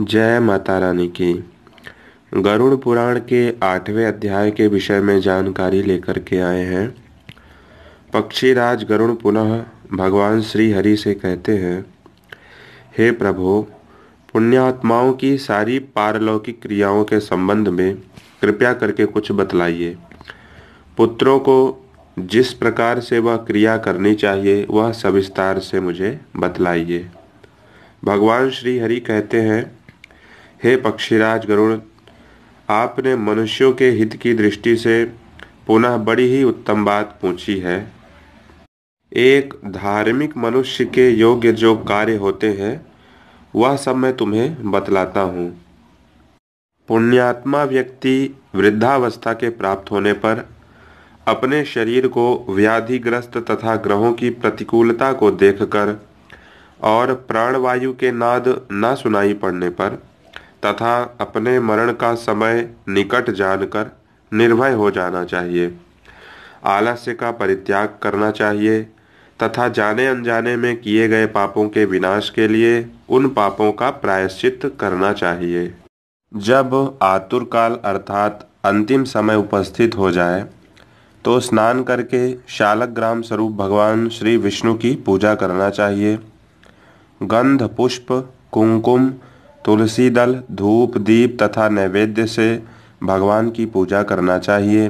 जय माता रानी की गरुड़ पुराण के आठवें अध्याय के विषय में जानकारी लेकर के आए हैं पक्षीराज गरुण पुनः भगवान श्री हरि से कहते हैं हे प्रभो पुण्यात्माओं की सारी पारलौकिक क्रियाओं के संबंध में कृपया करके कुछ बतलाइए पुत्रों को जिस प्रकार से वह क्रिया करनी चाहिए वह सविस्तार से मुझे बतलाइए भगवान श्री हरि कहते हैं हे पक्षीराज गरुड़ आपने मनुष्यों के हित की दृष्टि से पुनः बड़ी ही उत्तम बात पूछी है एक धार्मिक मनुष्य के योग्य जो कार्य होते हैं वह सब मैं तुम्हें बतलाता हूँ पुण्यात्मा व्यक्ति वृद्धावस्था के प्राप्त होने पर अपने शरीर को व्याधिग्रस्त तथा ग्रहों की प्रतिकूलता को देखकर और प्राणवायु के नाद न ना सुनाई पड़ने पर तथा अपने मरण का समय निकट जानकर निर्भय हो जाना चाहिए आलस्य का परित्याग करना चाहिए तथा जाने अनजाने में किए गए पापों के विनाश के लिए उन पापों का प्रायश्चित करना चाहिए जब आतुर काल अर्थात अंतिम समय उपस्थित हो जाए तो स्नान करके शालग्राम स्वरूप भगवान श्री विष्णु की पूजा करना चाहिए गंध पुष्प कुमकुम तुलसी दल धूप दीप तथा नैवेद्य से भगवान की पूजा करना चाहिए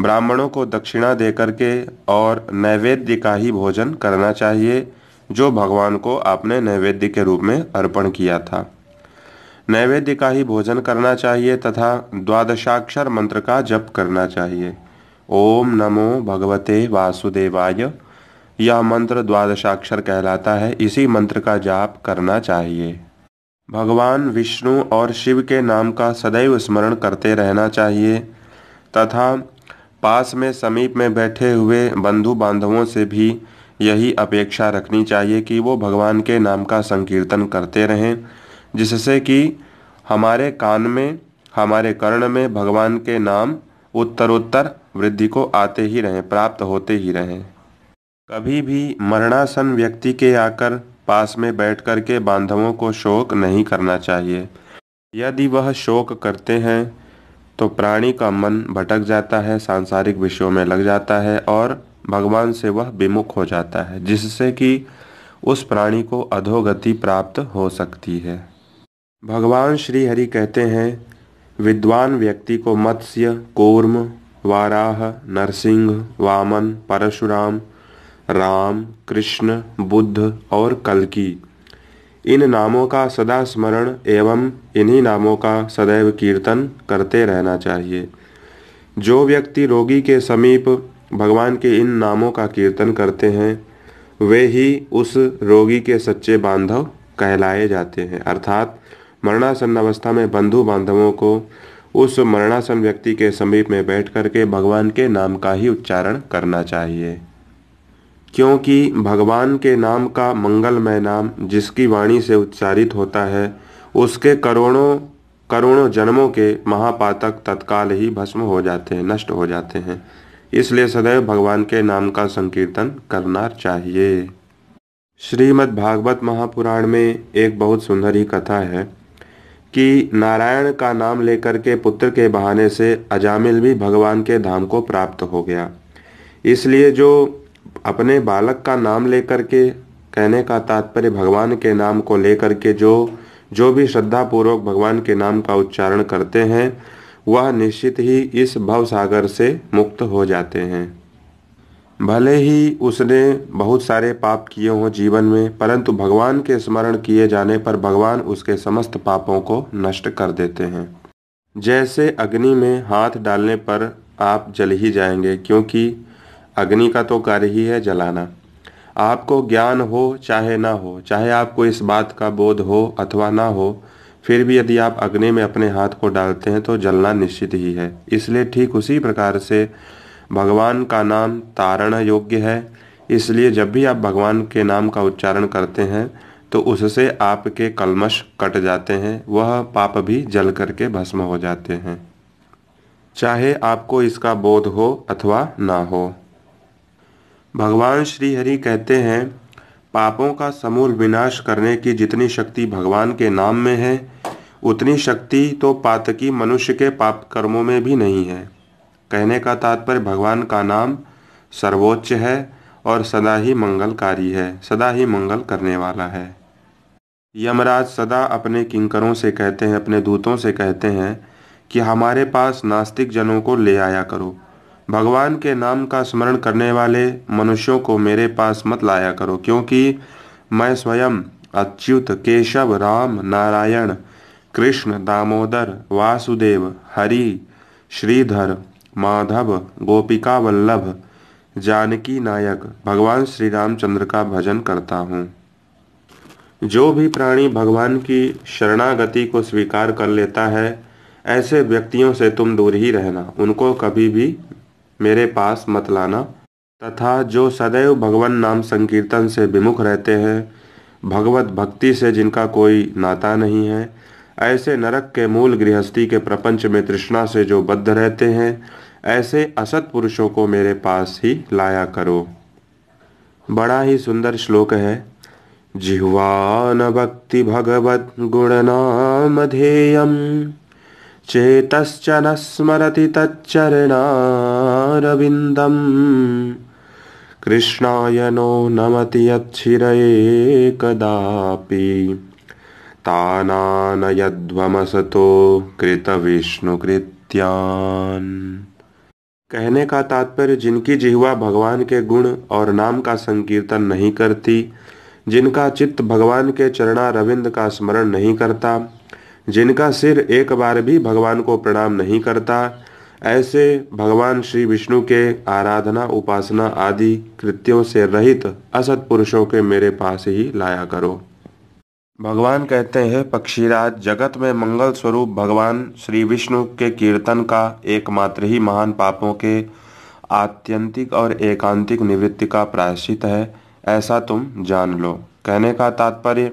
ब्राह्मणों को दक्षिणा देकर के और नैवेद्य का ही भोजन करना चाहिए जो भगवान को आपने नैवेद्य के रूप में अर्पण किया था नैवेद्य का ही भोजन करना चाहिए तथा द्वादशाक्षर मंत्र का जप करना चाहिए ओम नमो भगवते वासुदेवाय यह मंत्र द्वादशाक्षर कहलाता है इसी मंत्र का जाप करना चाहिए भगवान विष्णु और शिव के नाम का सदैव स्मरण करते रहना चाहिए तथा पास में समीप में बैठे हुए बंधु बांधवों से भी यही अपेक्षा रखनी चाहिए कि वो भगवान के नाम का संकीर्तन करते रहें जिससे कि हमारे कान में हमारे कर्ण में भगवान के नाम उत्तरोत्तर वृद्धि को आते ही रहें प्राप्त होते ही रहें कभी भी मरणासन व्यक्ति के आकर पास में बैठ कर के बांधवों को शोक नहीं करना चाहिए यदि वह शोक करते हैं तो प्राणी का मन भटक जाता है सांसारिक विषयों में लग जाता है और भगवान से वह विमुख हो जाता है जिससे कि उस प्राणी को अधोगति प्राप्त हो सकती है भगवान श्री हरि कहते हैं विद्वान व्यक्ति को मत्स्य कूर्म वाराह नरसिंह वामन परशुराम राम कृष्ण बुद्ध और कलकी इन नामों का सदा स्मरण एवं इन्हीं नामों का सदैव कीर्तन करते रहना चाहिए जो व्यक्ति रोगी के समीप भगवान के इन नामों का कीर्तन करते हैं वे ही उस रोगी के सच्चे बांधव कहलाए जाते हैं अर्थात मरणासन अवस्था में बंधु बांधवों को उस मरणासन व्यक्ति के समीप में बैठ करके भगवान के नाम का ही उच्चारण करना चाहिए क्योंकि भगवान के नाम का मंगलमय नाम जिसकी वाणी से उच्चारित होता है उसके करोड़ों करोड़ों जन्मों के महापातक तत्काल ही भस्म हो जाते हैं नष्ट हो जाते हैं इसलिए सदैव भगवान के नाम का संकीर्तन करना चाहिए श्रीमद् भागवत महापुराण में एक बहुत सुंदर ही कथा है कि नारायण का नाम लेकर के पुत्र के बहाने से अजामिल भी भगवान के धाम को प्राप्त हो गया इसलिए जो अपने बालक का नाम लेकर के कहने का तात्पर्य भगवान के नाम को लेकर के जो जो भी श्रद्धा पूर्वक भगवान के नाम का उच्चारण करते हैं वह निश्चित ही इस भव सागर से मुक्त हो जाते हैं भले ही उसने बहुत सारे पाप किए हों जीवन में परंतु भगवान के स्मरण किए जाने पर भगवान उसके समस्त पापों को नष्ट कर देते हैं जैसे अग्नि में हाथ डालने पर आप जल ही जाएंगे क्योंकि अग्नि का तो कार्य ही है जलाना आपको ज्ञान हो चाहे ना हो चाहे आपको इस बात का बोध हो अथवा ना हो फिर भी यदि आप अग्नि में अपने हाथ को डालते हैं तो जलना निश्चित ही है इसलिए ठीक उसी प्रकार से भगवान का नाम तारण योग्य है इसलिए जब भी आप भगवान के नाम का उच्चारण करते हैं तो उससे आपके कलमश कट जाते हैं वह पाप भी जल करके भस्म हो जाते हैं चाहे आपको इसका बोध हो अथवा ना हो भगवान श्री हरि कहते हैं पापों का समूल विनाश करने की जितनी शक्ति भगवान के नाम में है उतनी शक्ति तो पातकी मनुष्य के पाप कर्मों में भी नहीं है कहने का तात्पर्य भगवान का नाम सर्वोच्च है और सदा ही मंगलकारी है सदा ही मंगल करने वाला है यमराज सदा अपने किंकरों से कहते हैं अपने दूतों से कहते हैं कि हमारे पास नास्तिक जनों को ले आया करो भगवान के नाम का स्मरण करने वाले मनुष्यों को मेरे पास मत लाया करो क्योंकि मैं स्वयं अच्युत केशव राम नारायण कृष्ण दामोदर वासुदेव हरि श्रीधर माधव गोपिका वल्लभ जानकी नायक भगवान श्री रामचंद्र का भजन करता हूँ जो भी प्राणी भगवान की शरणागति को स्वीकार कर लेता है ऐसे व्यक्तियों से तुम दूर ही रहना उनको कभी भी मेरे पास मत लाना तथा जो सदैव भगवान नाम संकीर्तन से विमुख रहते हैं भगवत भक्ति से जिनका कोई नाता नहीं है ऐसे नरक के मूल गृहस्थी के प्रपंच में तृष्णा से जो बद्ध रहते हैं ऐसे असत पुरुषों को मेरे पास ही लाया करो बड़ा ही सुंदर श्लोक है जिह्वान भक्ति भगवत धेयम चेतश्च न स्मरति तच्चरणा चरणारविन्दम् कृष्णाय नो नमति यच्छिरये कदापि तानानयध्वमसतो कृतविष्णुकृत्यान् कहने का तात्पर्य जिनकी जिहवा भगवान के गुण और नाम का संकीर्तन नहीं करती जिनका चित्त भगवान के चरणा रविंद का स्मरण नहीं करता जिनका सिर एक बार भी भगवान को प्रणाम नहीं करता ऐसे भगवान श्री विष्णु के आराधना उपासना आदि कृत्यों से रहित असत पुरुषों के मेरे पास ही लाया करो भगवान कहते हैं पक्षीराज जगत में मंगल स्वरूप भगवान श्री विष्णु के कीर्तन का एकमात्र ही महान पापों के आत्यंतिक और एकांतिक निवृत्ति का प्रायश्चित है ऐसा तुम जान लो कहने का तात्पर्य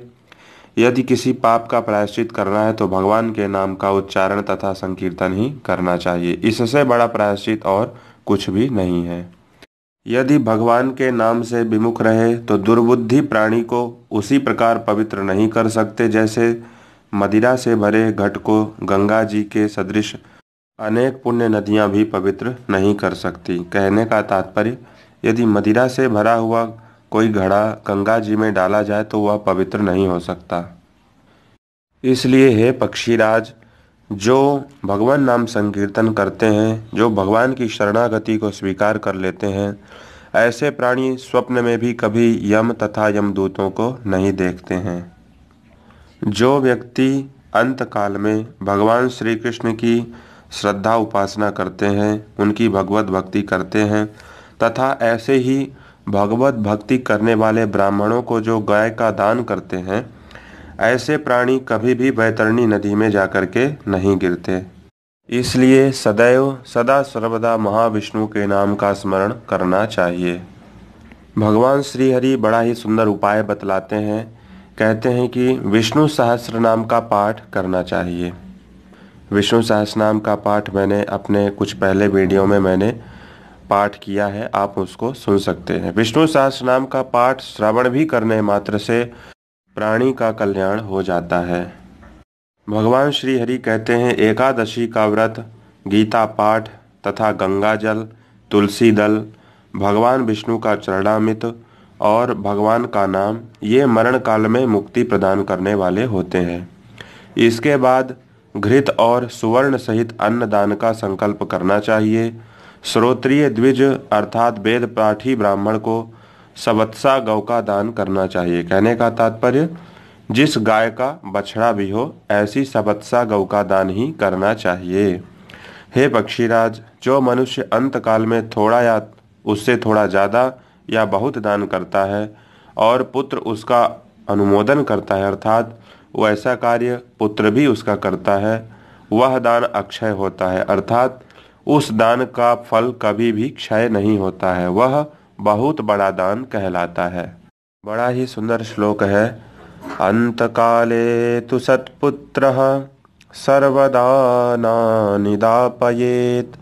यदि किसी पाप का प्रायश्चित करना है तो भगवान के नाम का उच्चारण तथा संकीर्तन ही करना चाहिए इससे बड़ा प्रायश्चित और कुछ भी नहीं है यदि भगवान के नाम से विमुख रहे तो दुर्बुद्धि प्राणी को उसी प्रकार पवित्र नहीं कर सकते जैसे मदिरा से भरे घट को गंगा जी के सदृश अनेक पुण्य नदियां भी पवित्र नहीं कर सकती कहने का तात्पर्य यदि मदिरा से भरा हुआ कोई घड़ा गंगा जी में डाला जाए तो वह पवित्र नहीं हो सकता इसलिए हे पक्षीराज जो भगवान नाम संकीर्तन करते हैं जो भगवान की शरणागति को स्वीकार कर लेते हैं ऐसे प्राणी स्वप्न में भी कभी यम तथा यमदूतों को नहीं देखते हैं जो व्यक्ति अंत काल में भगवान श्री कृष्ण की श्रद्धा उपासना करते हैं उनकी भगवत भक्ति करते हैं तथा ऐसे ही भगवत भक्ति करने वाले ब्राह्मणों को जो गाय का दान करते हैं ऐसे प्राणी कभी भी बैतरणी नदी में जाकर के नहीं गिरते इसलिए सदैव सदा सर्वदा महाविष्णु के नाम का स्मरण करना चाहिए भगवान श्री हरि बड़ा ही सुंदर उपाय बतलाते हैं कहते हैं कि विष्णु सहस्र नाम का पाठ करना चाहिए विष्णु सहस्र नाम का पाठ मैंने अपने कुछ पहले वीडियो में मैंने पाठ किया है आप उसको सुन सकते हैं विष्णु सहस्त्र नाम का पाठ श्रवण भी करने मात्र से प्राणी का कल्याण हो जाता है भगवान श्री हरि कहते हैं एकादशी का व्रत गीता पाठ तथा गंगा जल तुलसी दल भगवान विष्णु का चरणामित और भगवान का नाम ये मरण काल में मुक्ति प्रदान करने वाले होते हैं इसके बाद घृत और सुवर्ण सहित अन्न दान का संकल्प करना चाहिए श्रोत्रिय द्विज अर्थात वेद पाठी ब्राह्मण को सवत्सा गौ का दान करना चाहिए कहने का तात्पर्य जिस गाय का बछड़ा भी हो ऐसी सवत्सा गौ का दान ही करना चाहिए हे पक्षीराज जो मनुष्य अंतकाल में थोड़ा या उससे थोड़ा ज़्यादा या बहुत दान करता है और पुत्र उसका अनुमोदन करता है अर्थात वैसा कार्य पुत्र भी उसका करता है वह दान अक्षय होता है अर्थात उस दान का फल कभी भी क्षय नहीं होता है वह बहुत बड़ा दान कहलाता है बड़ा ही सुंदर श्लोक है अंत काले तो सत्पुत्र सर्वदानिदापयेत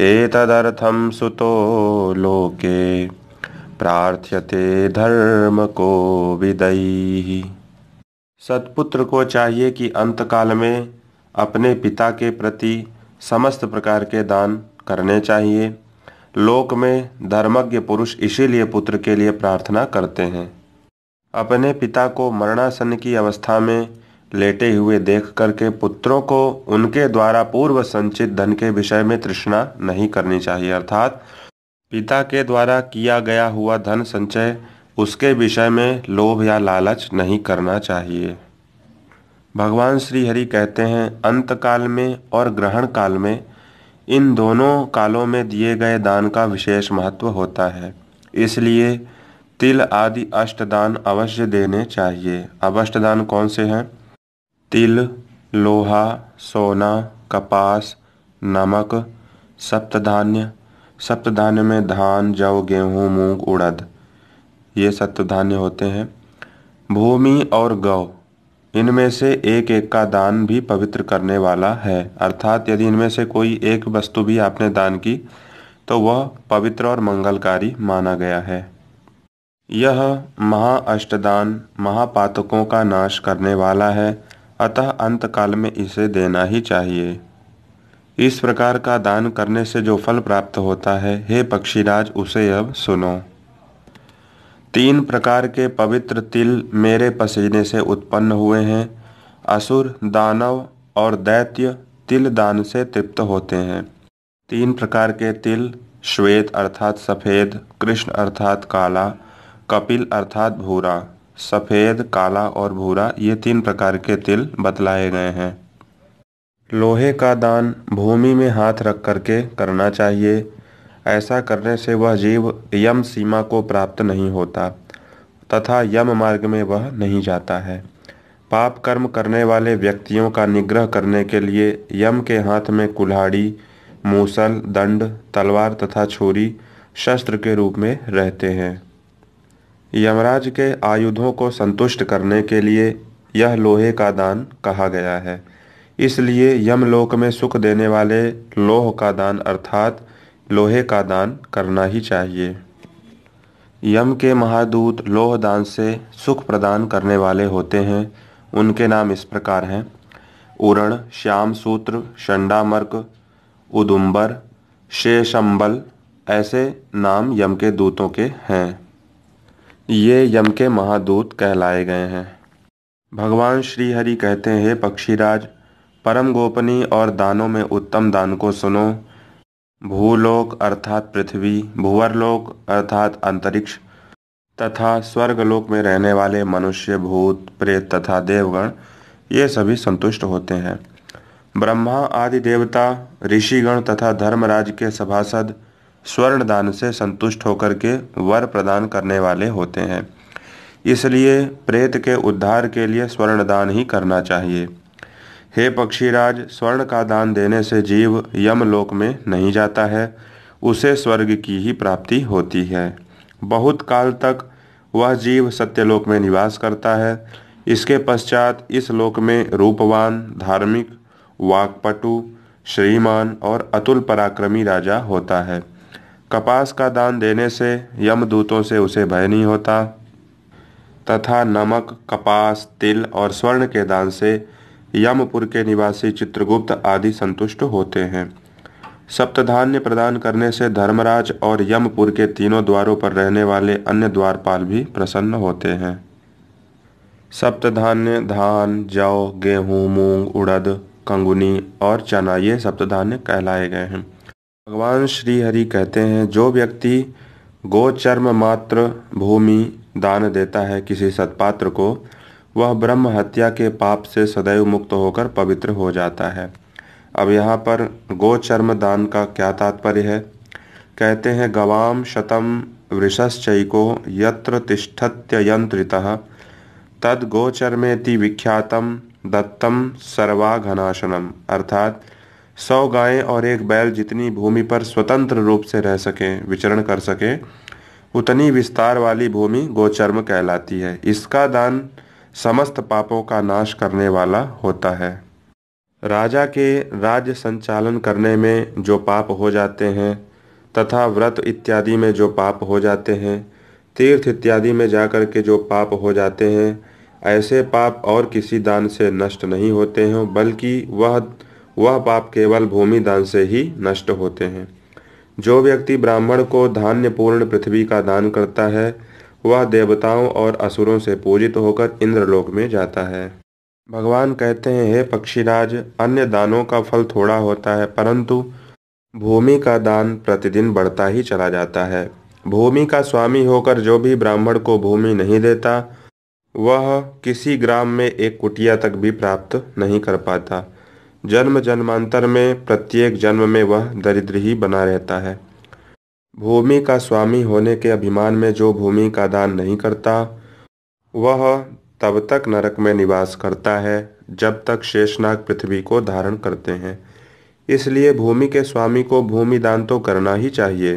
एतदर्थम सुतो लोके प्रार्थ्यते धर्म को विदयी सत्पुत्र को चाहिए कि अंतकाल में अपने पिता के प्रति समस्त प्रकार के दान करने चाहिए लोक में धर्मज्ञ पुरुष इसीलिए पुत्र के लिए प्रार्थना करते हैं अपने पिता को मरणासन की अवस्था में लेटे हुए देख करके पुत्रों को उनके द्वारा पूर्व संचित धन के विषय में तृष्णा नहीं करनी चाहिए अर्थात पिता के द्वारा किया गया हुआ धन संचय उसके विषय में लोभ या लालच नहीं करना चाहिए भगवान श्री हरि कहते हैं अंत काल में और ग्रहण काल में इन दोनों कालों में दिए गए दान का विशेष महत्व होता है इसलिए तिल आदि अष्टदान अवश्य देने चाहिए अवष्टदान कौन से हैं तिल लोहा सोना कपास नमक सप्तधान्य सप्तधान्य में धान जव गेहूँ मूंग उड़द ये सप्तधान्य होते हैं भूमि और गौ इनमें से एक एक का दान भी पवित्र करने वाला है अर्थात यदि इनमें से कोई एक वस्तु भी आपने दान की तो वह पवित्र और मंगलकारी माना गया है यह महाअष्टदान महापातकों का नाश करने वाला है अतः अंतकाल में इसे देना ही चाहिए इस प्रकार का दान करने से जो फल प्राप्त होता है हे पक्षीराज उसे अब सुनो तीन प्रकार के पवित्र तिल मेरे पसीने से उत्पन्न हुए हैं असुर दानव और दैत्य तिल दान से तृप्त होते हैं तीन प्रकार के तिल श्वेत अर्थात सफ़ेद कृष्ण अर्थात काला कपिल अर्थात भूरा सफ़ेद काला और भूरा ये तीन प्रकार के तिल बतलाए गए हैं लोहे का दान भूमि में हाथ रख करके करना चाहिए ऐसा करने से वह जीव यम सीमा को प्राप्त नहीं होता तथा यम मार्ग में वह नहीं जाता है पाप कर्म करने वाले व्यक्तियों का निग्रह करने के लिए यम के हाथ में कुल्हाड़ी मूसल दंड तलवार तथा छुरी शस्त्र के रूप में रहते हैं यमराज के आयुधों को संतुष्ट करने के लिए यह लोहे का दान कहा गया है इसलिए यमलोक में सुख देने वाले लोह का दान अर्थात लोहे का दान करना ही चाहिए यम के महादूत लोह दान से सुख प्रदान करने वाले होते हैं उनके नाम इस प्रकार हैं उरण श्याम सूत्र शंडामर्क उदुम्बर शेषम्बल ऐसे नाम यम के दूतों के हैं ये यम के महादूत कहलाए गए हैं भगवान श्री हरि कहते हैं पक्षीराज परम गोपनीय और दानों में उत्तम दान को सुनो भूलोक अर्थात पृथ्वी भूवरलोक अर्थात अंतरिक्ष तथा स्वर्गलोक में रहने वाले मनुष्य भूत प्रेत तथा देवगण ये सभी संतुष्ट होते हैं ब्रह्मा आदि देवता ऋषिगण तथा धर्मराज के सभासद स्वर्ण दान से संतुष्ट होकर के वर प्रदान करने वाले होते हैं इसलिए प्रेत के उद्धार के लिए स्वर्ण दान ही करना चाहिए हे पक्षीराज स्वर्ण का दान देने से जीव यम लोक में नहीं जाता है उसे स्वर्ग की ही प्राप्ति होती है बहुत काल तक वह जीव सत्यलोक में निवास करता है इसके पश्चात इस लोक में रूपवान धार्मिक वाकपटु श्रीमान और अतुल पराक्रमी राजा होता है कपास का दान देने से यमदूतों से उसे भय नहीं होता तथा नमक कपास तिल और स्वर्ण के दान से यमपुर के निवासी चित्रगुप्त आदि संतुष्ट होते हैं सप्तधान्य प्रदान करने से धर्मराज और यमपुर के तीनों द्वारों पर रहने वाले अन्य द्वारपाल भी प्रसन्न होते हैं सप्तधान्य धान जौ गेहूं मूंग उड़द कंगुनी और चना ये सप्तधान्य कहलाए गए हैं भगवान श्री हरि कहते हैं जो व्यक्ति गोचर्म मात्र भूमि दान देता है किसी सत्पात्र को वह ब्रह्म हत्या के पाप से सदैव मुक्त होकर पवित्र हो जाता है अब यहाँ पर गोचर्म दान का क्या तात्पर्य है कहते हैं गवाम शतम वृषश्चैको यत्र तिष्ठत्ययंत्रित तद गोचर्मेति विख्यातम दत्तम सर्वाघनाशनम अर्थात सौ गायें और एक बैल जितनी भूमि पर स्वतंत्र रूप से रह सकें विचरण कर सकें उतनी विस्तार वाली भूमि गोचर्म कहलाती है इसका दान समस्त पापों का नाश करने वाला होता है राजा के राज्य संचालन करने में जो पाप हो जाते हैं तथा व्रत इत्यादि में जो पाप हो जाते हैं तीर्थ इत्यादि में जाकर के जो पाप हो जाते हैं ऐसे पाप और किसी दान से नष्ट नहीं होते हैं बल्कि वह वह पाप केवल भूमि दान से ही नष्ट होते हैं जो व्यक्ति ब्राह्मण को धान्य पूर्ण पृथ्वी का दान करता है वह देवताओं और असुरों से पूजित होकर इंद्रलोक में जाता है भगवान कहते हैं हे पक्षीराज अन्य दानों का फल थोड़ा होता है परंतु भूमि का दान प्रतिदिन बढ़ता ही चला जाता है भूमि का स्वामी होकर जो भी ब्राह्मण को भूमि नहीं देता वह किसी ग्राम में एक कुटिया तक भी प्राप्त नहीं कर पाता जन्म जन्मांतर में प्रत्येक जन्म में वह दरिद्र ही बना रहता है भूमि का स्वामी होने के अभिमान में जो भूमि का दान नहीं करता वह तब तक नरक में निवास करता है जब तक शेषनाग पृथ्वी को धारण करते हैं इसलिए भूमि के स्वामी को भूमि दान तो करना ही चाहिए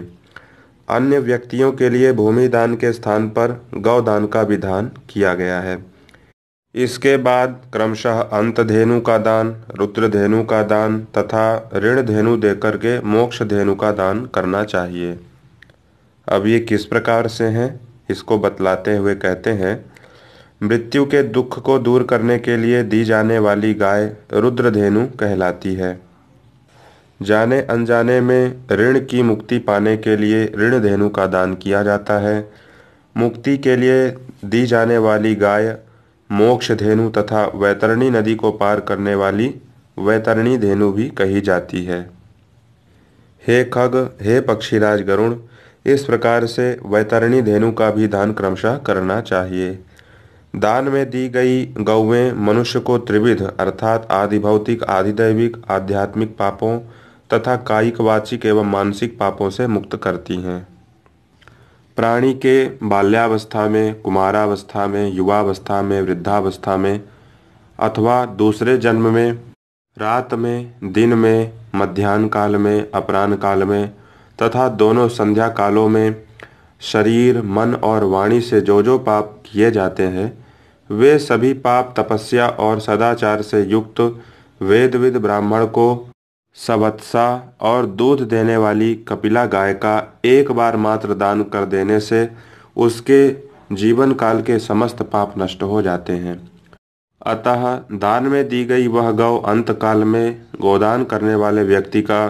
अन्य व्यक्तियों के लिए भूमि दान के स्थान पर गौदान का विधान किया गया है इसके बाद क्रमशः अंतधेनु का दान रुद्रधेनु का दान तथा ऋण धेनु देकर के मोक्ष धेनु का दान करना चाहिए अब ये किस प्रकार से हैं इसको बतलाते हुए कहते हैं मृत्यु के दुख को दूर करने के लिए दी जाने वाली गाय रुद्रधेनु कहलाती है जाने अनजाने में ऋण की मुक्ति पाने के लिए ऋण धेनु का दान किया जाता है मुक्ति के लिए दी जाने वाली गाय मोक्ष धेनु तथा वैतरणी नदी को पार करने वाली वैतरणी धेनु भी कही जाती है हे खग हे पक्षीराज गरुण इस प्रकार से वैतरणी धेनु का भी दान क्रमशः करना चाहिए दान में दी गई गौवें मनुष्य को त्रिविध अर्थात आदिभौतिक आधिदैविक आध्यात्मिक पापों तथा कायिक वाचिक एवं मानसिक पापों से मुक्त करती हैं प्राणी के बाल्यावस्था में कुमारावस्था में युवावस्था में वृद्धावस्था में अथवा दूसरे जन्म में रात में दिन में मध्यान्ह काल में अपराह्न काल में तथा दोनों संध्या कालों में शरीर मन और वाणी से जो जो पाप किए जाते हैं वे सभी पाप तपस्या और सदाचार से युक्त वेदविद ब्राह्मण को सवत्सा और दूध देने वाली कपिला गाय का एक बार मात्र दान कर देने से उसके जीवन काल के समस्त पाप नष्ट हो जाते हैं अतः दान में दी गई वह गौ अंतकाल में गोदान करने वाले व्यक्ति का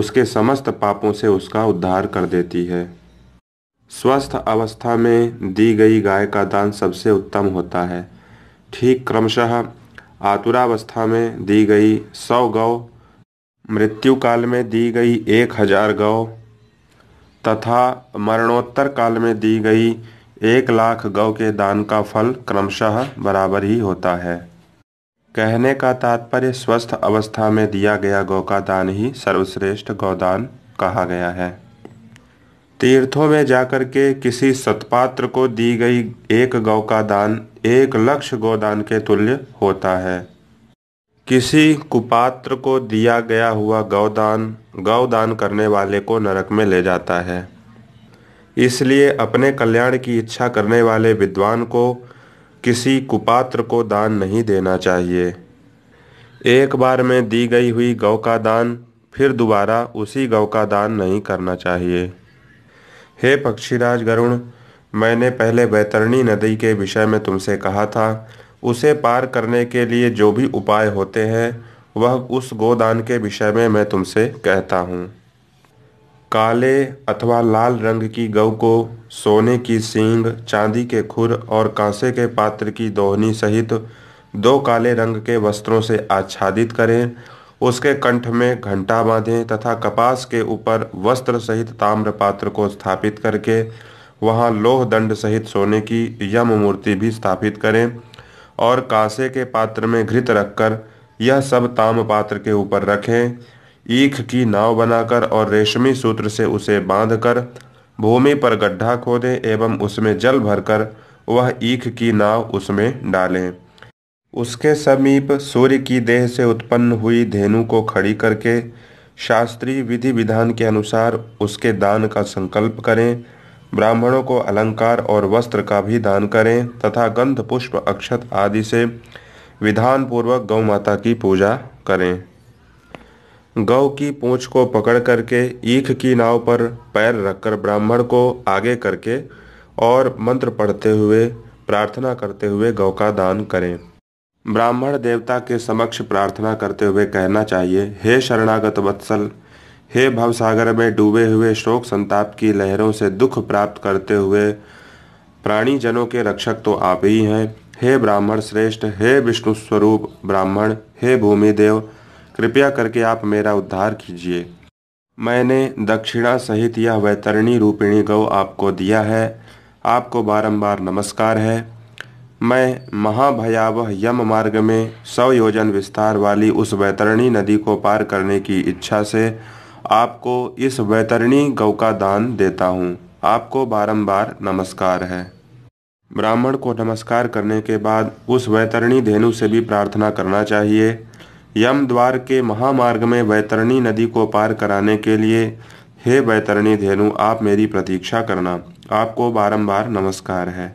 उसके समस्त पापों से उसका उद्धार कर देती है स्वस्थ अवस्था में दी गई गाय का दान सबसे उत्तम होता है ठीक क्रमशः आतुरावस्था में दी गई सौ गौ मृत्यु काल में दी गई एक हजार गौ तथा मरणोत्तर काल में दी गई एक लाख गौ के दान का फल क्रमशः बराबर ही होता है कहने का तात्पर्य स्वस्थ अवस्था में दिया गया गौ का दान ही सर्वश्रेष्ठ गौदान कहा गया है तीर्थों में जाकर के किसी सतपात्र को दी गई एक गौ का दान एक लक्ष गौदान के तुल्य होता है किसी कुपात्र को दिया गया हुआ गौदान गौदान करने वाले को नरक में ले जाता है इसलिए अपने कल्याण की इच्छा करने वाले विद्वान को किसी कुपात्र को दान नहीं देना चाहिए एक बार में दी गई हुई गौ का दान फिर दोबारा उसी गौ का दान नहीं करना चाहिए हे पक्षीराज गरुण मैंने पहले बैतरणी नदी के विषय में तुमसे कहा था उसे पार करने के लिए जो भी उपाय होते हैं वह उस गोदान के विषय में मैं तुमसे कहता हूँ काले अथवा लाल रंग की गौ को सोने की सींग चांदी के खुर और कांसे के पात्र की दोहनी सहित दो काले रंग के वस्त्रों से आच्छादित करें उसके कंठ में घंटा बांधें तथा कपास के ऊपर वस्त्र सहित ताम्र पात्र को स्थापित करके वहाँ लोह दंड सहित सोने की यम मूर्ति भी स्थापित करें और कांसे के पात्र में घृत रखकर यह सब ताम पात्र के ऊपर रखें ईख की नाव बनाकर और रेशमी सूत्र से उसे बांधकर भूमि पर गड्ढा खोदे एवं उसमें जल भरकर वह ईख की नाव उसमें डालें उसके समीप सूर्य की देह से उत्पन्न हुई धेनु को खड़ी करके शास्त्रीय विधि विधान के अनुसार उसके दान का संकल्प करें ब्राह्मणों को अलंकार और वस्त्र का भी दान करें तथा गंध पुष्प अक्षत आदि से विधान पूर्वक गौ माता की पूजा करें गौ की पूंछ को पकड़ करके ईख की नाव पर पैर रखकर ब्राह्मण को आगे करके और मंत्र पढ़ते हुए प्रार्थना करते हुए गौ का दान करें ब्राह्मण देवता के समक्ष प्रार्थना करते हुए कहना चाहिए हे शरणागत वत्सल हे भवसागर में डूबे हुए शोक संताप की लहरों से दुख प्राप्त करते हुए प्राणी जनों के रक्षक तो आप ही हैं हे ब्राह्मण श्रेष्ठ हे विष्णु स्वरूप ब्राह्मण हे भूमिदेव देव कृपया करके आप मेरा उद्धार कीजिए मैंने दक्षिणा सहित यह वैतरणी रूपिणी गौ आपको दिया है आपको बारंबार नमस्कार है मैं महाभयावह यम मार्ग में सौ योजन विस्तार वाली उस वैतरणी नदी को पार करने की इच्छा से आपको इस वैतरणी गौ का दान देता हूँ आपको बारंबार नमस्कार है ब्राह्मण को नमस्कार करने के बाद उस वैतरणी धेनु से भी प्रार्थना करना चाहिए यम द्वार के महामार्ग में वैतरणी नदी को पार कराने के लिए हे वैतरणी धेनु आप मेरी प्रतीक्षा करना आपको बारंबार नमस्कार है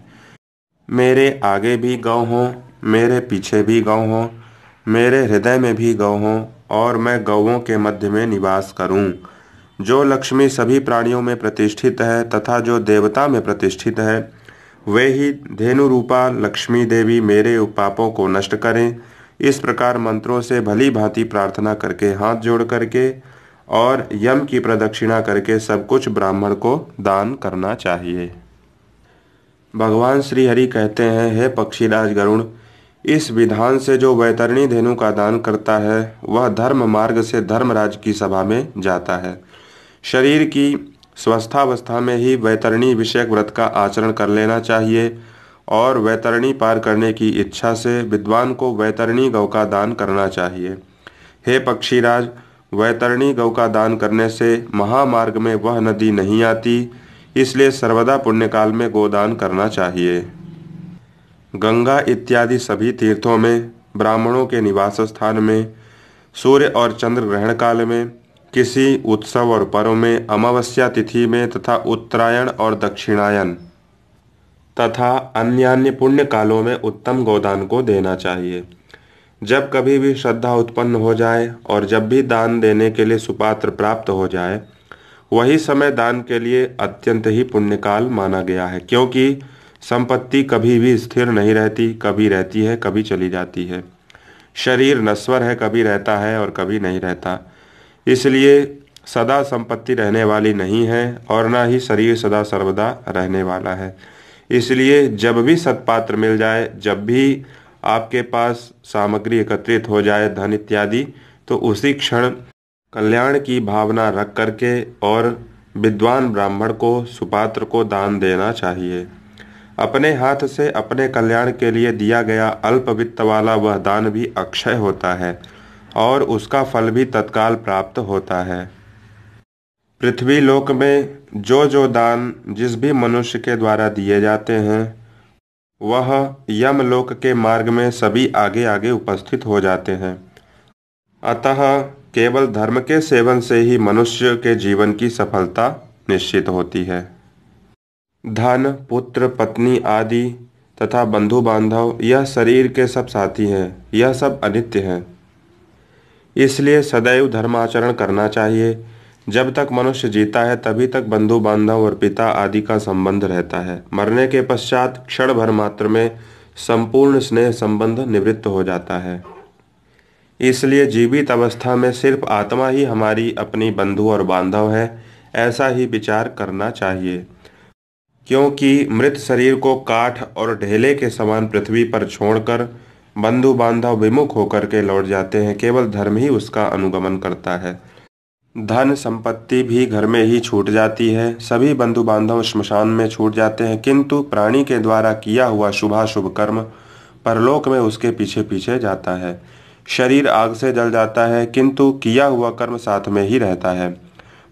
मेरे आगे भी गौ हों मेरे पीछे भी गौ हों मेरे हृदय में भी गौ हों और मैं गौों के मध्य में निवास करूं जो लक्ष्मी सभी प्राणियों में प्रतिष्ठित है तथा जो देवता में प्रतिष्ठित है वे ही धेनु रूपा लक्ष्मी देवी मेरे उपापों को नष्ट करें इस प्रकार मंत्रों से भली भांति प्रार्थना करके हाथ जोड़ करके और यम की प्रदक्षिणा करके सब कुछ ब्राह्मण को दान करना चाहिए भगवान श्री हरि कहते हैं हे पक्षीराज गरुण इस विधान से जो वैतरणी धेनु का दान करता है वह धर्म मार्ग से धर्मराज की सभा में जाता है शरीर की स्वस्थावस्था में ही वैतरणी विषयक व्रत का आचरण कर लेना चाहिए और वैतरणी पार करने की इच्छा से विद्वान को वैतरणी गौ का दान करना चाहिए हे पक्षीराज वैतरणी गौ का दान करने से महामार्ग में वह नदी नहीं आती इसलिए सर्वदा पुण्यकाल में गोदान करना चाहिए गंगा इत्यादि सभी तीर्थों में ब्राह्मणों के निवास स्थान में सूर्य और चंद्र ग्रहण काल में किसी उत्सव और पर्व में अमावस्या तिथि में तथा उत्तरायण और दक्षिणायन तथा अन्य अन्य पुण्य कालों में उत्तम गोदान को देना चाहिए जब कभी भी श्रद्धा उत्पन्न हो जाए और जब भी दान देने के लिए सुपात्र प्राप्त हो जाए वही समय दान के लिए अत्यंत ही पुण्यकाल माना गया है क्योंकि संपत्ति कभी भी स्थिर नहीं रहती कभी रहती है कभी चली जाती है शरीर नस्वर है कभी रहता है और कभी नहीं रहता इसलिए सदा संपत्ति रहने वाली नहीं है और ना ही शरीर सदा सर्वदा रहने वाला है इसलिए जब भी सत्पात्र मिल जाए जब भी आपके पास सामग्री एकत्रित हो जाए धन इत्यादि तो उसी क्षण कल्याण की भावना रख करके और विद्वान ब्राह्मण को सुपात्र को दान देना चाहिए अपने हाथ से अपने कल्याण के लिए दिया गया अल्प वित्त वाला वह दान भी अक्षय होता है और उसका फल भी तत्काल प्राप्त होता है पृथ्वी लोक में जो जो दान जिस भी मनुष्य के द्वारा दिए जाते हैं वह यम लोक के मार्ग में सभी आगे आगे उपस्थित हो जाते हैं अतः केवल धर्म के सेवन से ही मनुष्य के जीवन की सफलता निश्चित होती है धन पुत्र पत्नी आदि तथा बंधु बांधव यह शरीर के सब साथी हैं यह सब अनित्य हैं इसलिए सदैव धर्माचरण करना चाहिए जब तक मनुष्य जीता है तभी तक बंधु बांधव और पिता आदि का संबंध रहता है मरने के पश्चात क्षण भर मात्र में संपूर्ण स्नेह संबंध निवृत्त हो जाता है इसलिए जीवित अवस्था में सिर्फ आत्मा ही हमारी अपनी बंधु और बांधव है ऐसा ही विचार करना चाहिए क्योंकि मृत शरीर को काठ और ढेले के समान पृथ्वी पर छोड़कर बंधु बांधव विमुख होकर के लौट जाते हैं केवल धर्म ही उसका अनुगमन करता है धन संपत्ति भी घर में ही छूट जाती है सभी बंधु बांधव श्मशान में छूट जाते हैं किंतु प्राणी के द्वारा किया हुआ शुभाशुभ कर्म परलोक में उसके पीछे पीछे जाता है शरीर आग से जल जाता है किंतु किया हुआ कर्म साथ में ही रहता है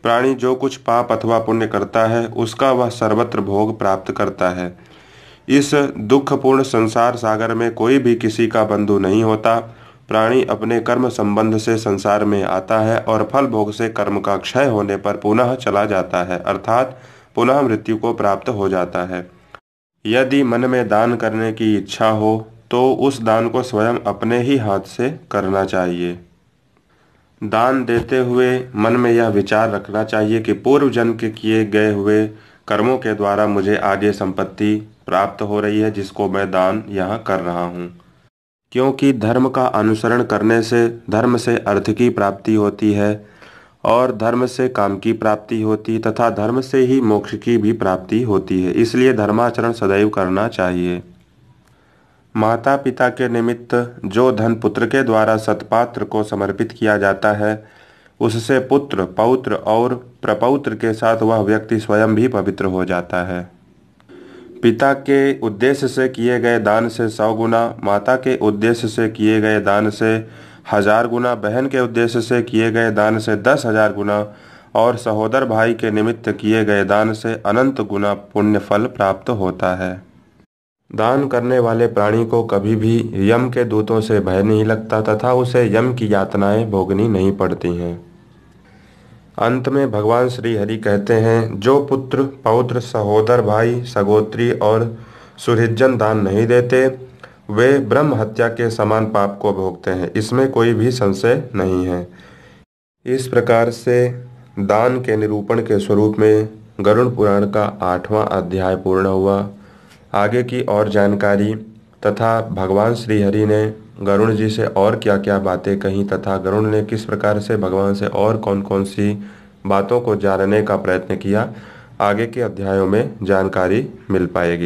प्राणी जो कुछ पाप अथवा पुण्य करता है उसका वह सर्वत्र भोग प्राप्त करता है इस दुखपूर्ण संसार सागर में कोई भी किसी का बंधु नहीं होता प्राणी अपने कर्म संबंध से संसार में आता है और फल भोग से कर्म का क्षय होने पर पुनः चला जाता है अर्थात पुनः मृत्यु को प्राप्त हो जाता है यदि मन में दान करने की इच्छा हो तो उस दान को स्वयं अपने ही हाथ से करना चाहिए दान देते हुए मन में यह विचार रखना चाहिए कि पूर्व जन्म के किए गए हुए कर्मों के द्वारा मुझे आज ये संपत्ति प्राप्त हो रही है जिसको मैं दान यहाँ कर रहा हूँ क्योंकि धर्म का अनुसरण करने से धर्म से अर्थ की प्राप्ति होती है और धर्म से काम की प्राप्ति होती तथा धर्म से ही मोक्ष की भी प्राप्ति होती है इसलिए धर्माचरण सदैव करना चाहिए माता पिता के निमित्त जो धन पुत्र के द्वारा सतपात्र को समर्पित किया जाता है उससे पुत्र पौत्र और प्रपौत्र के साथ वह व्यक्ति स्वयं भी पवित्र हो जाता है पिता के उद्देश्य से किए गए दान से सौ गुना माता के उद्देश्य से किए गए दान से हजार गुना बहन के उद्देश्य से किए गए दान से दस हजार गुना और सहोदर भाई के निमित्त किए गए दान से अनंत गुना पुण्य फल प्राप्त होता है दान करने वाले प्राणी को कभी भी यम के दूतों से भय नहीं लगता तथा उसे यम की यातनाएं भोगनी नहीं पड़ती हैं अंत में भगवान श्री हरि कहते हैं जो पुत्र पौत्र सहोदर भाई सगोत्री और सुहृजन दान नहीं देते वे ब्रह्म हत्या के समान पाप को भोगते हैं इसमें कोई भी संशय नहीं है इस प्रकार से दान के निरूपण के स्वरूप में गरुण पुराण का आठवां अध्याय पूर्ण हुआ आगे की और जानकारी तथा भगवान श्री हरि ने गरुण जी से और क्या क्या बातें कहीं तथा गरुण ने किस प्रकार से भगवान से और कौन कौन सी बातों को जानने का प्रयत्न किया आगे के अध्यायों में जानकारी मिल पाएगी